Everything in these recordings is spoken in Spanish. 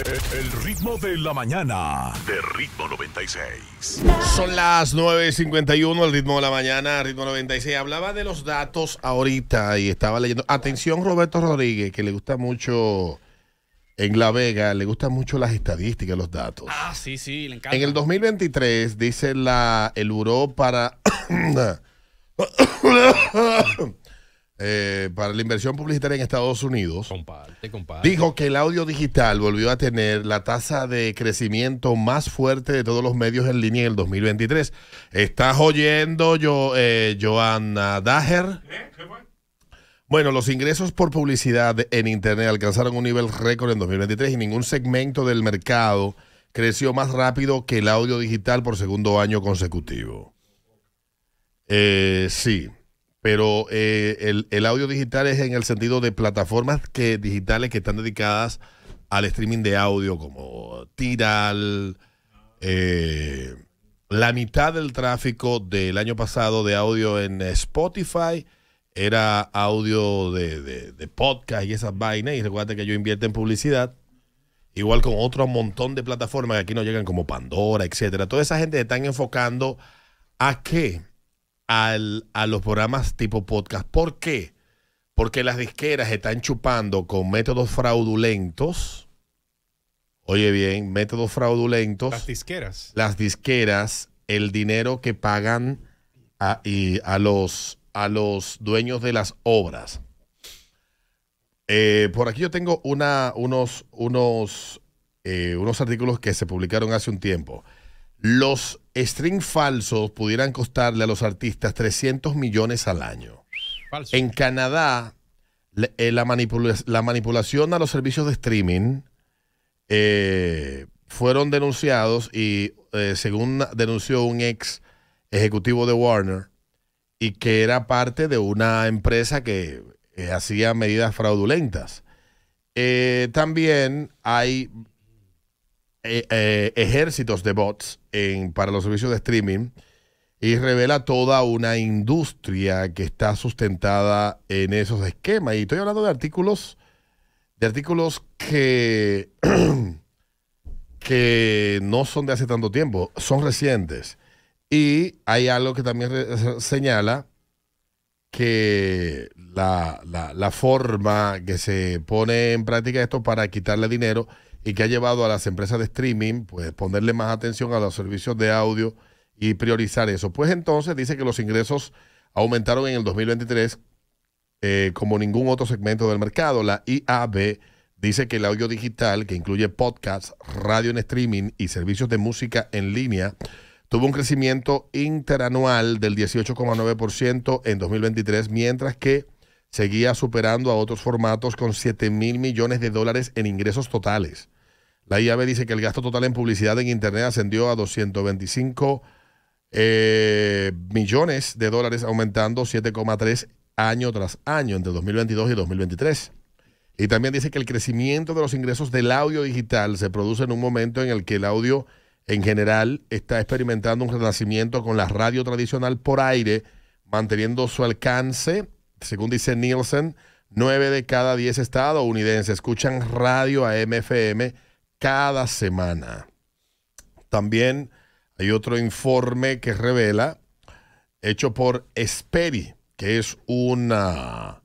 El ritmo de la mañana. De ritmo 96. Son las 9.51, el ritmo de la mañana, ritmo 96. Hablaba de los datos ahorita y estaba leyendo. Atención, Roberto Rodríguez, que le gusta mucho en La Vega, le gustan mucho las estadísticas, los datos. Ah, sí, sí, le encanta. En el 2023, dice la, el Buró para. Eh, para la inversión publicitaria en Estados Unidos dijo que el audio digital volvió a tener la tasa de crecimiento más fuerte de todos los medios en línea en el 2023. ¿Estás oyendo, yo, eh, Joanna Daher? Bueno, los ingresos por publicidad en Internet alcanzaron un nivel récord en 2023 y ningún segmento del mercado creció más rápido que el audio digital por segundo año consecutivo. Eh, sí pero eh, el, audio digital es en el sentido de plataformas que, digitales que están dedicadas al streaming de audio, como Tiral. Eh, la mitad del tráfico del año pasado de audio en Spotify era audio de, podcast y esas vainas. Y recuerda que yo invierto en publicidad. Igual con otro montón de plataformas que aquí no llegan como Pandora, etcétera. Toda esa gente se están enfocando a qué? a los programas tipo podcast. ¿Por qué? Porque las disqueras están chupando con métodos fraudulentos. Oye bien, métodos fraudulentos. Las disqueras. Las disqueras, el dinero que pagan a, los, a los dueños de las obras. Eh, por aquí yo tengo una, unos, unos, eh, unos artículos que se publicaron hace un tiempo los streams falsos pudieran costarle a los artistas 300 millones al año. En Canadá, eh, la, manipulación a los servicios de streaming eh, fueron denunciados y eh, según denunció un ex ejecutivo de Warner, y que era parte de una empresa que hacía medidas fraudulentas. también hay eh, eh, ejércitos de bots en, para los servicios de streaming y revela toda una industria que está sustentada en esos esquemas. Y estoy hablando de artículos, de artículos que, que no son de hace tanto tiempo, son recientes. Y hay algo que también señala que la, forma que se pone en práctica esto para quitarle dinero y que ha llevado a las empresas de streaming, pues ponerle más atención a los servicios de audio y priorizar eso. Pues entonces dice que los ingresos aumentaron en el 2023 eh, como ningún otro segmento del mercado. La IAB dice que el audio digital, que incluye podcasts, radio en streaming y servicios de música en línea, tuvo un crecimiento interanual del 18,9% en 2023, mientras que seguía superando a otros formatos con 7 mil millones de dólares en ingresos totales. La IAB dice que el gasto total en publicidad en Internet ascendió a 225 eh, millones de dólares, aumentando 7,3 año tras año entre 2022 y 2023. Y también dice que el crecimiento de los ingresos del audio digital se produce en un momento en el que el audio en general está experimentando un renacimiento con la radio tradicional por aire, manteniendo su alcance según dice Nielsen, 9 de cada 10 estadounidenses escuchan radio a MFM cada semana. También hay otro informe que revela, hecho por Esperi, que es una...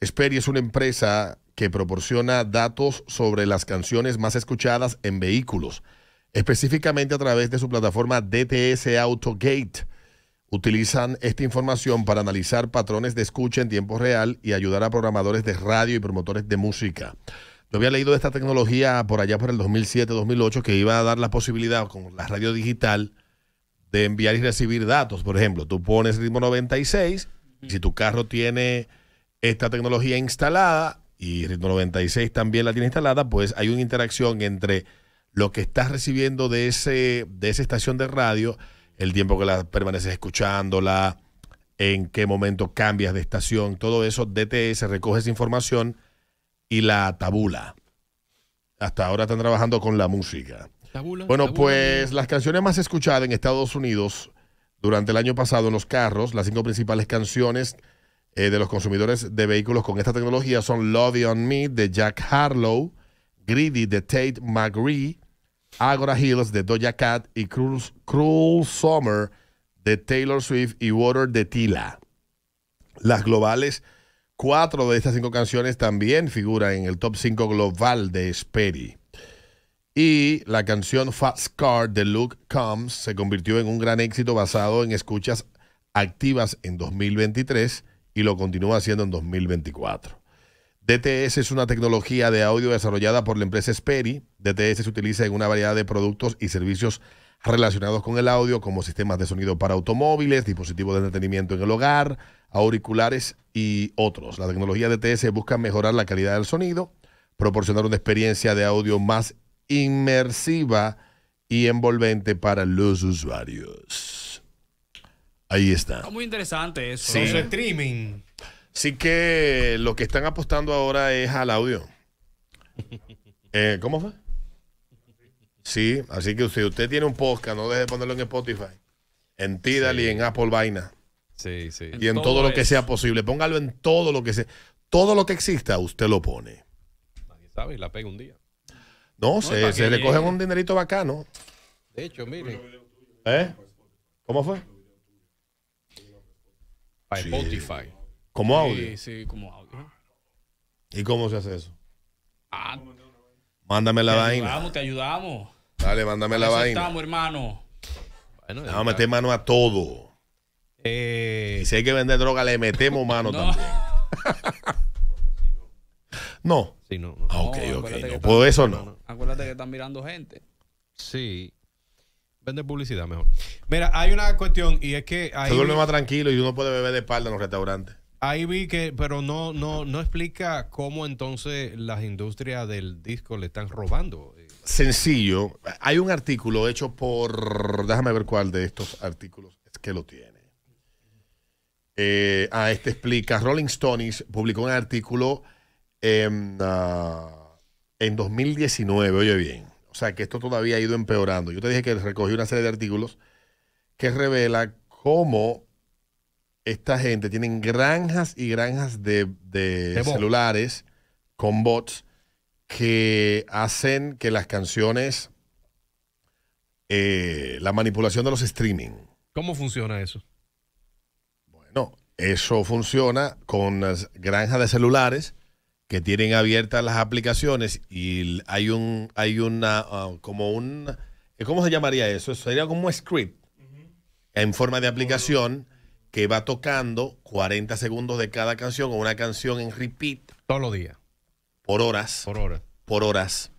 es una empresa que proporciona datos sobre las canciones más escuchadas en vehículos, específicamente a través de su plataforma DTS AutoGate utilizan esta información para analizar patrones de escucha en tiempo real y ayudar a programadores de radio y promotores de música. Yo había leído de esta tecnología por allá por el 2007-2008 que iba a dar la posibilidad con la radio digital de enviar y recibir datos. Por ejemplo, tú pones ritmo 96 y si tu carro tiene esta tecnología instalada y ritmo 96 también la tiene instalada, pues hay una interacción entre lo que estás recibiendo de, ese, de esa estación de radio el tiempo que la permaneces escuchándola, en qué momento cambias de estación, todo eso, DTS recoge esa información y la tabula. Hasta ahora están trabajando con la música. Tabula, bueno, pues las canciones más escuchadas en Estados Unidos durante el año pasado en los carros, las cinco principales canciones eh, de los consumidores de vehículos con esta tecnología son Love You On Me de Jack Harlow, Greedy de Tate McGree, Agora Hills de Doja Cat y Cruel, Summer de Taylor Swift y Water de Tila. Las globales, cuatro de estas cinco canciones también figuran en el top cinco global de Sperry. Y la canción Fast Car de Luke Combs se convirtió en un gran éxito basado en escuchas activas en 2023 y lo continúa haciendo en 2024. DTS es una tecnología de audio desarrollada por la empresa Sperry. DTS se utiliza en una variedad de productos y servicios relacionados con el audio, como sistemas de sonido para automóviles, dispositivos de entretenimiento en el hogar, auriculares y otros. La tecnología DTS busca mejorar la calidad del sonido, proporcionar una experiencia de audio más inmersiva y envolvente para los usuarios. Ahí está. muy interesante eso. Sí. streaming. Sí que lo que están apostando ahora es al audio. Eh, ¿Cómo fue? Sí, así que si usted tiene un podcast, no deje de ponerlo en Spotify, en Tidal y en Apple Vaina. Sí, sí. Y en, todo, lo que sea posible. Póngalo en todo lo que sea. Todo lo que exista, usted lo pone. Nadie sabe y la pega un día. No, se, le cogen un dinerito bacano. De hecho, mire. ¿Eh? ¿Cómo fue? Spotify. ¿Como audio? Sí, sí, como audio. ¿Y cómo se hace eso? Ah, mándame la vaina. te ayudamos. Dale, mándame la vaina. Estamos, hermano. Vamos a meter mano a todo. Eh, y si hay que vender droga, le metemos mano también. no. Sí, no, Ah, ok, ok. No. Por eso no. Acuérdate que están mirando gente. Sí. Vende publicidad mejor. Mira, hay una cuestión y es que. Hay... Se duerme más tranquilo y uno puede beber de espalda en los restaurantes. Ahí vi que, pero no, no, no explica cómo entonces las industrias del disco le están robando. Sencillo. Hay un artículo hecho por, déjame ver cuál de estos artículos es que lo tiene. Eh, ah, este explica, Rolling Stones publicó un artículo em, ah, en, en 2019, oye bien. O sea que esto todavía ha ido empeorando. Yo te dije que recogí una serie de artículos que revela cómo esta gente tienen granjas y granjas de, celulares con bots que hacen que las canciones, eh, la manipulación de los streaming. ¿Cómo funciona eso? Bueno, eso funciona con las granjas de celulares que tienen abiertas las aplicaciones y hay un, hay una, ah, como un, ¿cómo se llamaría eso? Sería como un script en forma de aplicación que va tocando 40 segundos de cada canción o una canción en repeat. Todos los días. Por horas. Por horas. Por horas.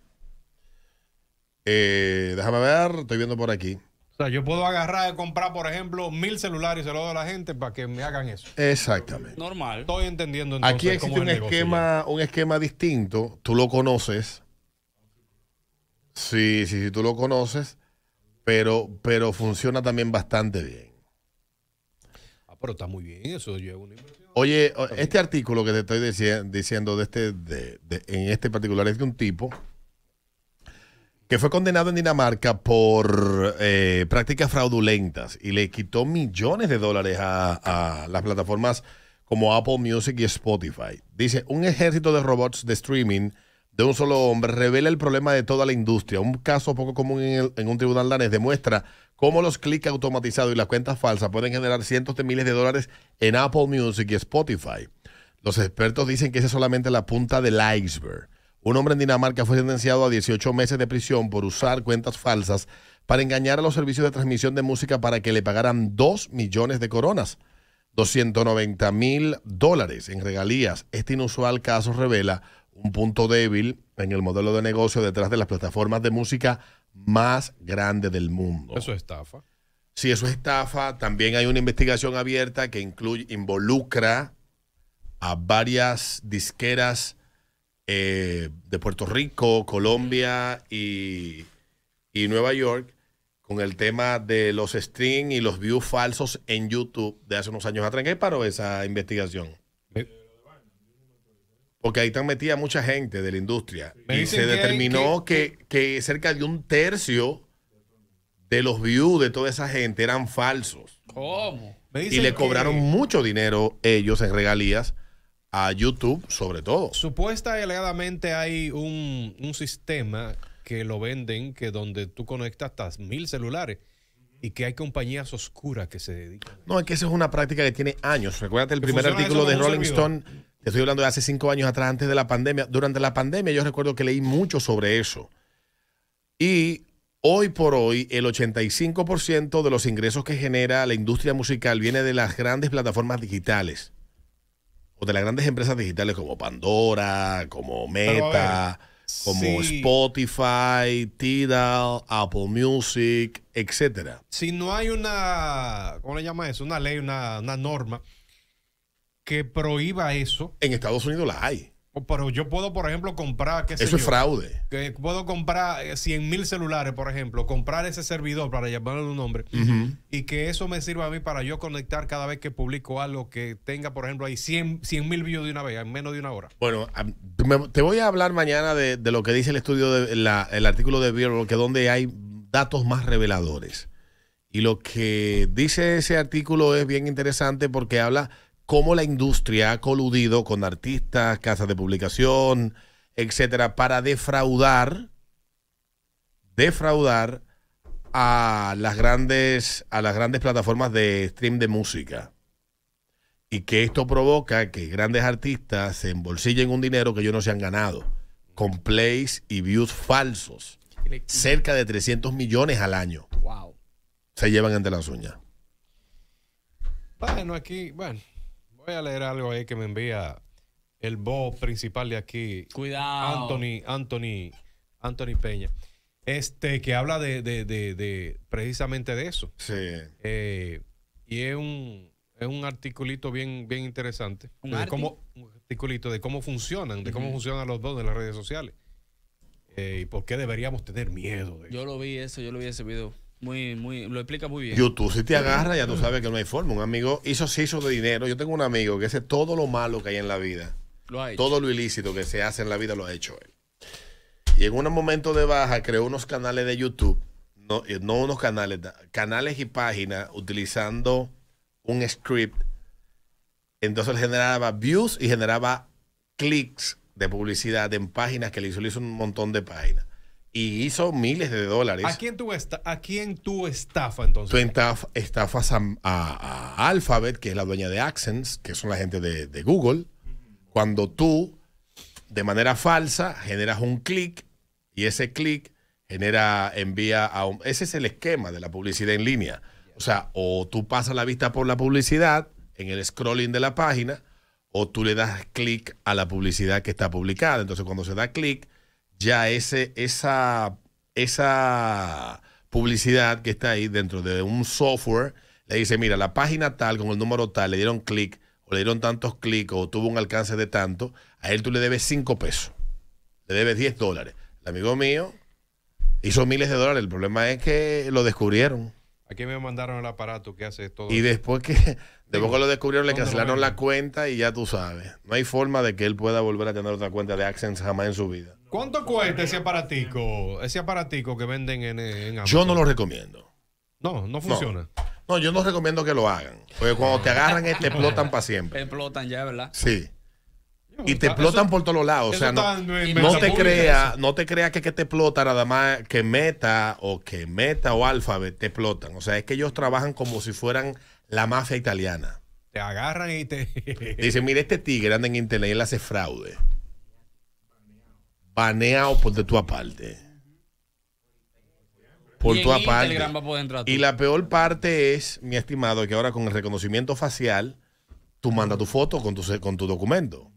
Eh, déjame ver, estoy viendo por aquí. O sea, yo puedo agarrar y comprar, por ejemplo, mil celulares y se lo doy a la gente para que me hagan eso. Exactamente. Normal. Estoy entendiendo Aquí existe un, esquema, un esquema distinto. Tú lo conoces. Sí, sí, sí, tú lo conoces. Pero, pero funciona también bastante bien. Pero está muy bien, eso Oye, este artículo que te estoy diciendo de este, de, en este particular es de un tipo que fue condenado en Dinamarca por eh, prácticas fraudulentas y le quitó millones de dólares a, a las plataformas como Apple Music y Spotify. Dice, un ejército de robots de streaming de un solo hombre revela el problema de toda la industria. Un caso poco común en, un tribunal danés demuestra cómo los clics automatizados y las cuentas falsas pueden generar cientos de miles de dólares en Apple Music y Spotify. Los expertos dicen que esa es solamente la punta del iceberg. Un hombre en Dinamarca fue sentenciado a 18 meses de prisión por usar cuentas falsas para engañar a los servicios de transmisión de música para que le pagaran 2 millones de coronas, 290 mil dólares en regalías. Este inusual caso revela un punto débil en el modelo de negocio detrás de las plataformas de música más grandes del mundo. Eso es estafa. Sí, eso es estafa. También hay una investigación abierta que involucra a varias disqueras eh, de Puerto Rico, Colombia y, y Nueva York con el tema de los streams y los views falsos en YouTube de hace unos años atrás. ¿Qué paró esa investigación? porque ahí están metida mucha gente de la industria. y se determinó que, cerca de un tercio de los views de toda esa gente eran falsos. ¿Cómo? y le cobraron mucho dinero ellos en regalías a YouTube, sobre todo. Supuesta y alegadamente hay un, un sistema que lo venden, que donde tú conectas hasta mil celulares y que hay compañías oscuras que se dedican. No, es que esa es una práctica que tiene años. Recuerda el primer artículo de Rolling Stone te estoy hablando de hace cinco años atrás, antes de la pandemia. Durante la pandemia yo recuerdo que leí mucho sobre eso. Y hoy por hoy el 85% de los ingresos que genera la industria musical viene de las grandes plataformas digitales. O de las grandes empresas digitales como Pandora, como Meta, como Spotify, Tidal, Apple Music, etc. Si no hay una, ¿cómo le llama eso? Una ley, una norma que prohíba eso. En Estados Unidos la hay. Pero yo puedo, por ejemplo, comprar. ¿qué Eso es fraude. Que puedo comprar 100 eh, mil celulares, por ejemplo, comprar ese servidor para llamarle un nombre y que eso me sirva a mí para yo conectar cada vez que publico algo que tenga, por ejemplo, ahí 100 mil videos de una vez, en menos de una hora. Bueno, te voy a hablar mañana de, lo que dice el estudio, de la, el artículo de que donde hay datos más reveladores. Y lo que dice ese artículo es bien interesante porque habla cómo la industria ha coludido con artistas, casas de publicación, etcétera, para defraudar, defraudar a las grandes, a las grandes plataformas de stream de música. Y que esto provoca que grandes artistas se embolsillen un dinero que ellos no se han ganado, con plays y views falsos. Cerca de 300 millones al año. Se llevan ante las uñas. Bueno, aquí, bueno. Voy a leer algo ahí que me envía el voz principal de aquí. Cuidado. Anthony, Anthony, Anthony Peña. Este, que habla de, de, de, precisamente de eso. Sí. Eh, y es un, articulito bien, bien interesante. ¿Un, articulito de cómo funcionan, de cómo funcionan los dos de las redes sociales. Eh, y por qué deberíamos tener miedo. De yo lo vi eso, yo lo vi ese video. Muy, muy, lo explica muy bien. YouTube, si te agarra, ya tú sabes que no hay forma. Un amigo hizo se hizo de dinero. Yo tengo un amigo que hace todo lo malo que hay en la vida. Lo Todo lo ilícito que se hace en la vida lo ha hecho él. Y en un momento de baja creó unos canales de YouTube, no, eh, no unos canales, canales y páginas utilizando un script. Entonces él generaba views y generaba clics de publicidad en páginas que le hizo, le hizo un montón de páginas y hizo miles de dólares. ¿A quién tú, esta a quién tú estafa entonces? Tú estafas a, Alphabet, que es la dueña de Accents, que son la gente de, Google, cuando tú, de manera falsa, generas un clic y ese clic genera, envía a Ese es el esquema de la publicidad en línea. O sea, o tú pasas la vista por la publicidad en el scrolling de la página, o tú le das clic a la publicidad que está publicada. Entonces, cuando se da clic ya ese, esa, esa publicidad que está ahí dentro de un software le dice, mira, la página tal, con el número tal, le dieron clic, o le dieron tantos clics, o tuvo un alcance de tanto, a él tú le debes 5 pesos, le debes 10 dólares. El amigo mío hizo miles de dólares, el problema es que lo descubrieron. Aquí me mandaron el aparato que hace todo. Y después que, después que lo descubrieron, le cancelaron la cuenta y ya tú sabes. No hay forma de que él pueda volver a tener otra cuenta de Accents jamás en su vida. ¿Cuánto cuesta ese aparatico? Ese aparatico que venden en, Amazon? Yo no lo recomiendo. No, no funciona. No. yo no recomiendo que lo hagan. Porque cuando te agarran, te explotan para siempre. Te explotan ya, ¿verdad? Sí. Y te explotan por todos lados. O sea, no, te creas no te crea que, te explotan nada más que Meta o que Meta o Alphabet te explotan. O sea, es que ellos trabajan como si fueran la mafia italiana. Te agarran y te. Dicen, mire, este tigre anda en internet y él hace fraude baneado por de tu aparte. Por tu aparte. Y la peor parte es, mi estimado, que ahora con el reconocimiento facial, tú mandas tu foto con tu, con tu documento.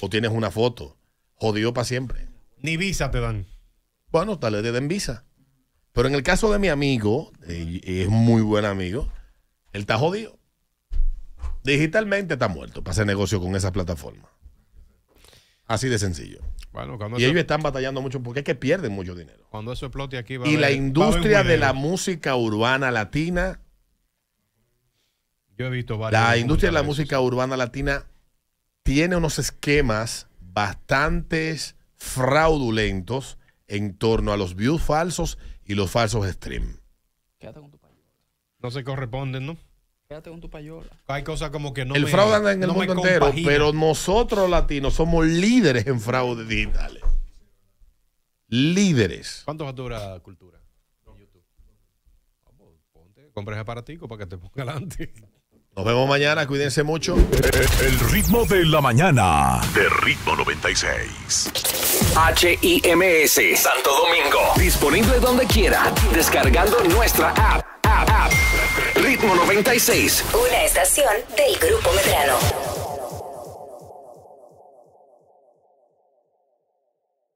O tienes una foto. Jodido para siempre. Ni visa te dan. Bueno, tal vez te den visa. Pero en el caso de mi amigo, y es muy buen amigo, él está jodido. Digitalmente está muerto para hacer negocio con esa plataforma. Así de sencillo. y ellos están batallando mucho porque es que pierden mucho dinero. Cuando eso explote aquí Y la industria de la música urbana latina. Yo he visto varias. La industria de la música urbana latina tiene unos esquemas bastante fraudulentos en torno a los views falsos y los falsos streams. Quédate con tu país. No se corresponden, ¿no? Hay cosas como que no. El fraude anda en el mundo entero, pero nosotros latinos somos líderes en fraude digitales. Líderes. ¿Cuánto factura cultura? En YouTube. ponte, ese aparatico para que te ponga adelante. Nos vemos mañana, cuídense mucho. El ritmo de la mañana. De ritmo 96. HIMS, Santo Domingo. Disponible donde quiera, descargando nuestra app. 96. Una estación del Grupo Medrano.